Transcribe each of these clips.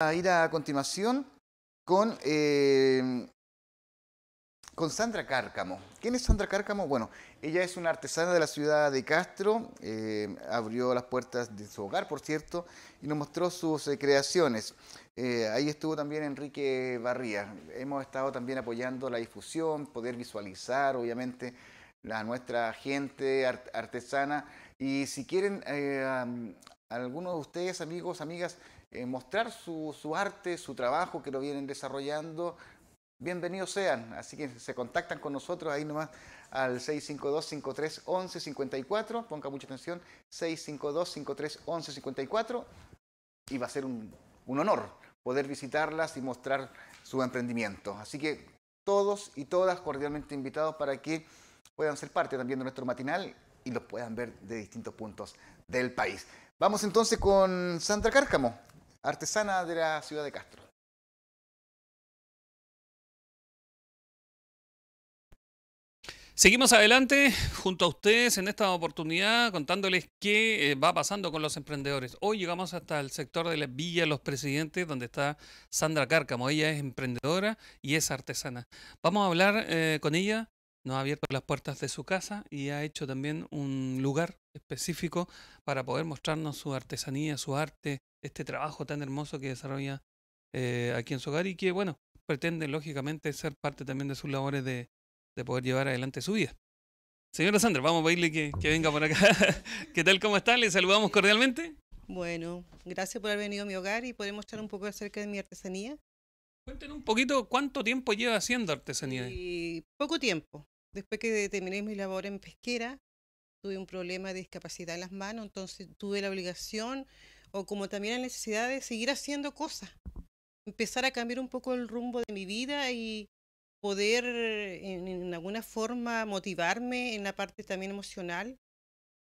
a ir a continuación con, eh, con Sandra Cárcamo. ¿Quién es Sandra Cárcamo? Bueno, ella es una artesana de la ciudad de Castro, eh, abrió las puertas de su hogar, por cierto, y nos mostró sus eh, creaciones. ahí estuvo también Enrique Barría. Hemos estado también apoyando la difusión, poder visualizar, obviamente, la, nuestra gente artesana. Y si quieren, algunos de ustedes, amigos, amigas, eh, mostrar su, arte, su trabajo que lo vienen desarrollando, bienvenidos sean. Así que se contactan con nosotros ahí nomás al 652-5311-54, ponga mucha atención, 652-5311-54 y va a ser un, un honor poder visitarlas y mostrar su emprendimiento. Así que todos y todas cordialmente invitados para que puedan ser parte también de nuestro matinal y los puedan ver de distintos puntos del país. Vamos entonces con Sandra Cárcamo artesana de la ciudad de Castro. Seguimos adelante junto a ustedes en esta oportunidad contándoles qué eh, va pasando con los emprendedores. Hoy llegamos hasta el sector de la Villa Los Presidentes, donde está Sandra Cárcamo. Ella es emprendedora y es artesana. Vamos a hablar eh, con ella nos ha abierto las puertas de su casa y ha hecho también un lugar específico para poder mostrarnos su artesanía, su arte, este trabajo tan hermoso que desarrolla eh, aquí en su hogar y que, bueno, pretende lógicamente ser parte también de sus labores de, poder llevar adelante su vida. Señora Sandra, vamos a pedirle que, que venga por acá. ¿Qué tal? ¿Cómo está? Le saludamos cordialmente. Bueno, gracias por haber venido a mi hogar y poder mostrar un poco acerca de mi artesanía. Cuéntenos un poquito cuánto tiempo lleva haciendo artesanía. Y poco tiempo. Después que terminé mi labor en pesquera, tuve un problema de discapacidad en las manos, entonces tuve la obligación o como también la necesidad de seguir haciendo cosas, empezar a cambiar un poco el rumbo de mi vida y poder en, alguna forma motivarme en la parte también emocional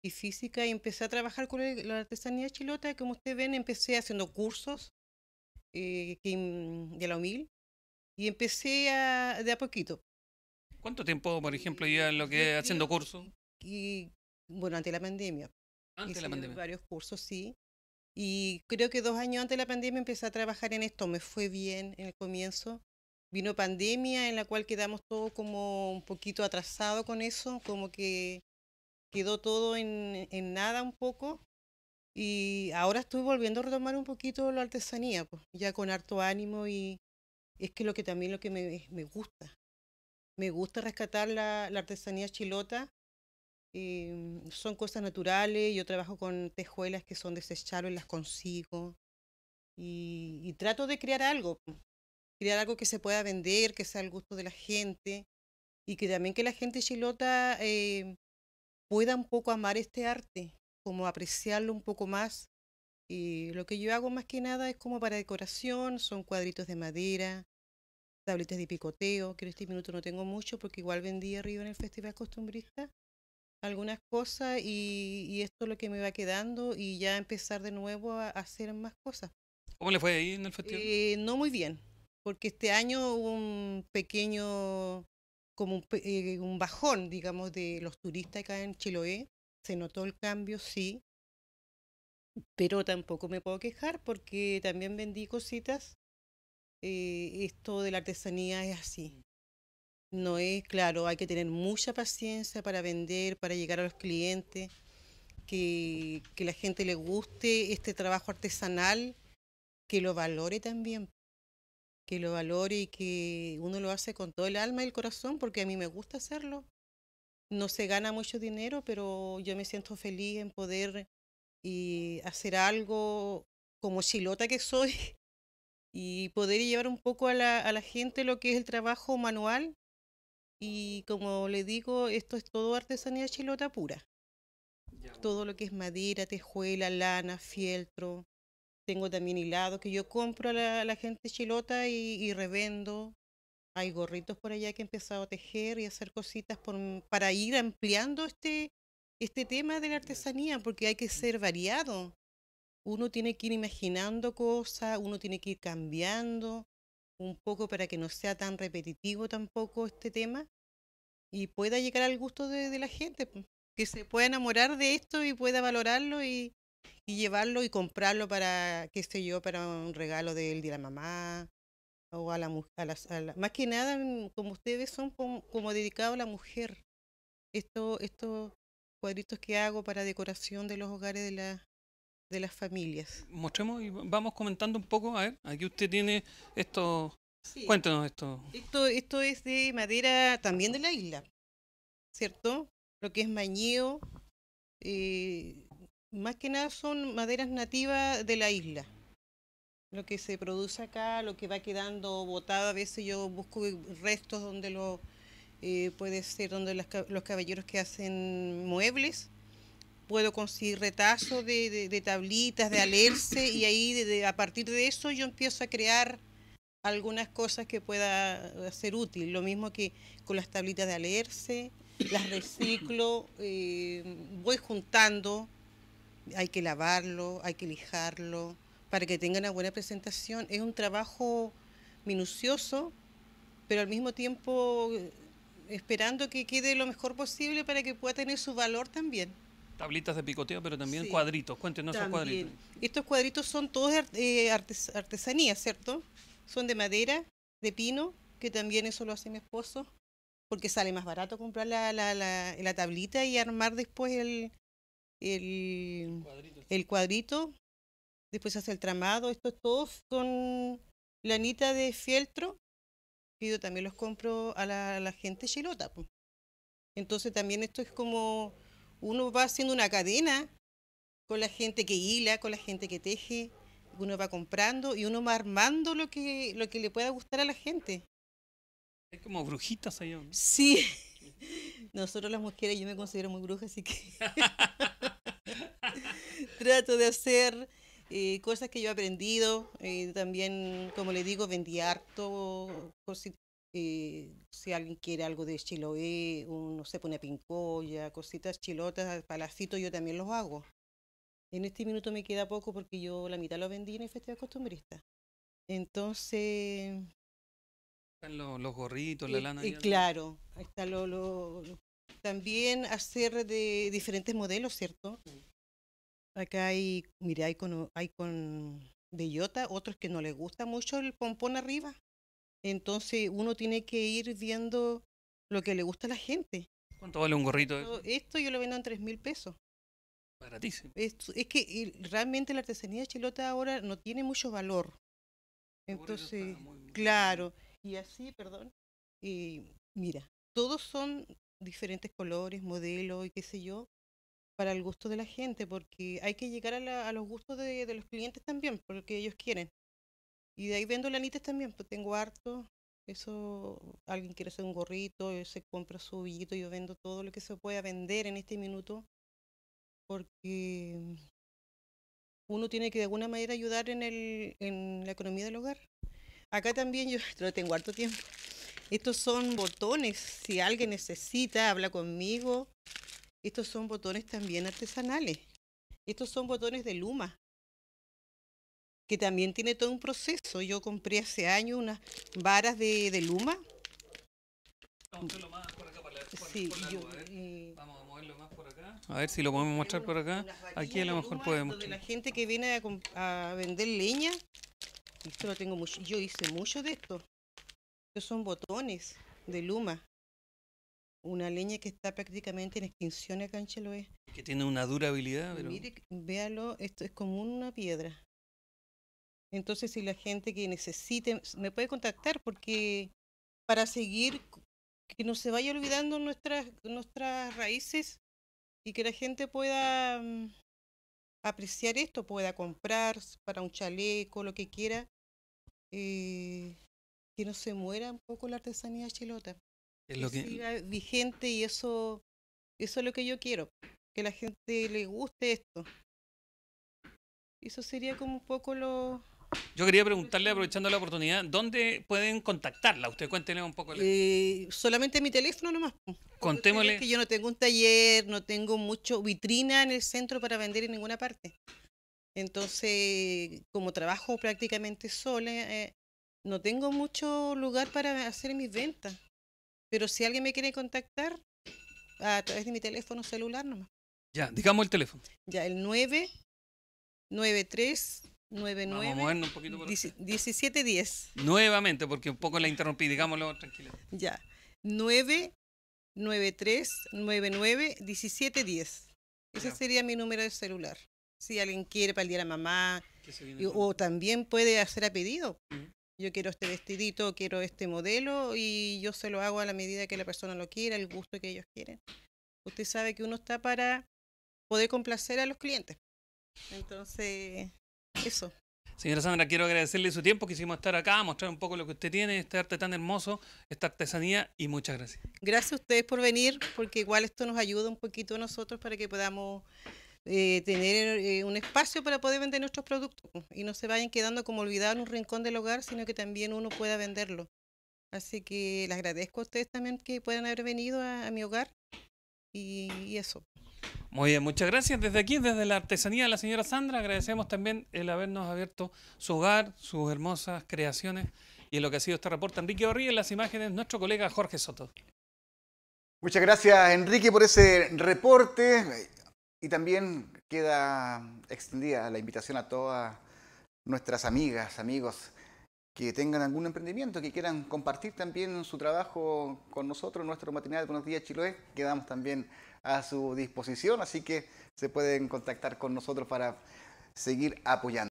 y física y empecé a trabajar con la artesanía chilota, como ustedes ven, empecé haciendo cursos eh, mm, de la humil y empecé a, de a poquito ¿Cuánto tiempo, por ejemplo, ya lo que haciendo curso? Y bueno, ante la pandemia. Antes la pandemia. Varios cursos, sí. Y creo que dos años antes de la pandemia empecé a trabajar en esto. Me fue bien en el comienzo. Vino pandemia en la cual quedamos todos como un poquito atrasados con eso, como que quedó todo en, en nada un poco. Y ahora estoy volviendo a retomar un poquito la artesanía, pues, ya con harto ánimo y es que lo que también lo que me, me gusta, me gusta rescatar la, artesanía chilota. Mm, son cosas naturales, yo trabajo con tejuelas que son desechables, las consigo. Y, trato de crear algo, mm, crear algo que se pueda vender, que sea al gusto de la gente y que también que la gente chilota eh, pueda un poco amar este arte, como apreciarlo un poco más. Y lo que yo hago más que nada es como para decoración, son cuadritos de madera, Tabletes de picoteo, que en este minuto no tengo mucho porque igual vendí arriba en el Festival Costumbrista algunas cosas y, esto es lo que me va quedando y ya empezar de nuevo a, hacer más cosas. ¿Cómo le fue ahí en el festival? Eh, no muy bien, porque este año hubo un pequeño, como un, eh, un bajón, digamos, de los turistas acá en Chiloé. Se notó el cambio, sí, pero tampoco me puedo quejar porque también vendí cositas eh, esto de la artesanía es así. No es claro, hay que tener mucha paciencia para vender, para llegar a los clientes, que, que la gente le guste este trabajo artesanal, que lo valore también, que lo valore y que uno lo hace con todo el alma y el corazón, porque a mí me gusta hacerlo. No se gana mucho dinero, pero yo me siento feliz en poder y eh, hacer algo como chilota que soy, y poder llevar un poco a la, a la gente lo que es el trabajo manual. Y como le digo, esto es todo artesanía chilota pura. Todo lo que es madera, tejuela, lana, fieltro. Tengo también hilado que yo compro a la, gente chilota y, y, revendo. Hay gorritos por allá que he empezado a tejer y hacer cositas mm, para ir ampliando este, este tema de la artesanía, porque hay que mm. ser variado uno tiene que ir imaginando cosas, uno tiene que ir cambiando un poco para que no sea tan repetitivo tampoco este tema y pueda llegar al gusto de, la gente, que se pueda enamorar de esto y pueda valorarlo y, llevarlo y comprarlo para, qué sé yo, para un regalo de la mamá o a la mujer. A la, más que nada, mm, como ustedes son como, dedicados a la mujer, estos cuadritos que hago para decoración de los hogares de, la, de las familias. Mostremos y vamos comentando un poco. A ver, aquí usted tiene esto Cuéntanos esto. esto. Esto es de madera también de la isla, ¿cierto? Lo que es mañeo, eh, más que nada son maderas nativas de la isla. Lo que se produce acá, lo que va quedando botado, a veces yo busco restos donde lo... Eh, puede ser donde los caballeros que hacen muebles, puedo conseguir retazos de, tablitas, de alerce, y ahí de, a partir de eso yo empiezo a crear algunas cosas que pueda eh, ser útil. Lo mismo que con las tablitas de alerce, las reciclo, eh, voy juntando, hay que lavarlo, hay que lijarlo, para que tenga una buena presentación. Es un trabajo minucioso, pero al mismo tiempo eh, esperando que quede lo mejor posible para que pueda tener su valor también tablitas de picoteo, pero también cuadritos. Cuéntenos también. esos cuadritos. Estos cuadritos son todos de eh, artesanía, ¿cierto? Son de madera, de pino, que también eso lo hace mi esposo, porque sale más barato comprar la, la, la, tablita y armar después el, el, cuadrito. el cuadrito. Después hace el tramado. Estos todos son lanita de fieltro, que yo también los compro a la, gente chilota. Entonces también esto es como uno va haciendo una cadena con la gente que hila, con la gente que teje, uno va comprando y uno va armando lo que, lo que le pueda gustar a la gente. Es como brujitas allá. Sí. Nosotros las mujeres, yo me considero muy bruja, así que trato de hacer eh, cosas que yo he aprendido. Eh, también, como le digo, vendí harto, eh, si alguien quiere algo de Chiloé, uno no sé, pone pincoya, cositas chilotas, palacitos, yo también los hago. En este minuto me queda poco porque yo la mitad lo vendí en el Festival Costumbrista. Entonces... Están los, gorritos, la eh, lana. Y, eh, claro, también hacer de diferentes modelos, ¿cierto? Acá hay, mira, hay con, hay con bellota, otros que no les gusta mucho el pompón arriba. Entonces uno tiene que ir viendo lo que le gusta a la gente. ¿Cuánto vale un gorrito? esto yo lo vendo en tres mil pesos. Baratísimo. Es, que realmente la artesanía chilota ahora no tiene mucho valor. Entonces, claro. Y así, perdón. Y mira, todos son diferentes colores, modelos y qué sé yo, para el gusto de la gente, porque hay que llegar a, los gustos de, los clientes también, porque ellos quieren. Y de ahí vendo lanitas también, pues tengo harto. Eso, alguien quiere hacer un gorrito, eh, se compra su billito, yo vendo todo lo que se pueda vender en este minuto, porque uno tiene que de alguna manera ayudar en, el, en la economía del hogar. Acá también yo tengo harto tiempo. Estos son botones, si alguien necesita, habla conmigo. Estos son botones también artesanales. Estos son botones de luma que también tiene todo un proceso. Yo compré hace años unas varas de, luma. Vamos a más acá, para sí, eh, Vamos a moverlo más por acá. A ver si lo podemos mostrar por acá. Aquí a lo mejor podemos. De la gente que viene a, vender leña, esto lo tengo mucho. Yo hice mucho de esto. Estos son botones de luma una leña que está prácticamente en extinción acá en Cheloé. Que tiene una durabilidad, Mire, véalo, esto es como una piedra. Entonces, si la gente que necesite me puede contactar, porque para seguir, que no se vaya olvidando nuestras, nuestras raíces y que la gente pueda mm, apreciar esto, pueda comprar para un chaleco, lo que quiera, eh, que no se muera un poco la artesanía chilota. lo que, siga vigente y eso, eso es lo que yo quiero, que la gente le guste esto. Eso sería como un poco lo, yo quería preguntarle, aprovechando la oportunidad, ¿dónde pueden contactarla? Usted cuéntele un poco. Eh, solamente mi teléfono nomás. Contémosle. que yo no tengo un taller, no tengo mucho vitrina en el centro para vender en ninguna parte. Entonces, como trabajo prácticamente sola, eh, no tengo mucho lugar para hacer mis ventas. Pero si alguien me quiere contactar, a través de mi teléfono celular nomás. Ya, digamos el teléfono. Ya, el 993 99-1710. Nuevamente, porque un poco la interrumpí, digámoslo tranquilo Ya. 993991710. 99 1710 Ese sería mi número de celular. Si alguien quiere para el día de la mamá, o también puede hacer a pedido. Yo quiero este vestidito, quiero este modelo y yo se lo hago a la medida que la persona lo quiera, el gusto que ellos quieren. Usted sabe que uno está para poder complacer a los clientes. Entonces, eso. Señora Sandra, quiero agradecerle su tiempo, quisimos estar acá, mostrar un poco lo que usted tiene, este arte tan hermoso, esta artesanía y muchas gracias. Gracias a ustedes por venir, porque igual esto nos ayuda un poquito a nosotros para que podamos eh, tener eh, un espacio para poder vender nuestros productos y no se vayan quedando como olvidados en un rincón del hogar, sino que también uno pueda venderlo. Así que les agradezco a ustedes también que puedan haber venido a, mi hogar y eso. Muy bien, muchas gracias. Desde aquí, desde la artesanía de la señora Sandra, agradecemos también el habernos abierto su hogar, sus hermosas creaciones y lo que ha sido este reporte. Enrique Orri, en las imágenes, nuestro colega Jorge Soto. Muchas gracias, Enrique, por ese reporte. Y también queda extendida la invitación a todas nuestras amigas, amigos que tengan algún emprendimiento, que quieran compartir también su trabajo con nosotros, nuestro matinal de Buenos Días Chiloé. Quedamos también a su disposición, así que se pueden contactar con nosotros para seguir apoyando.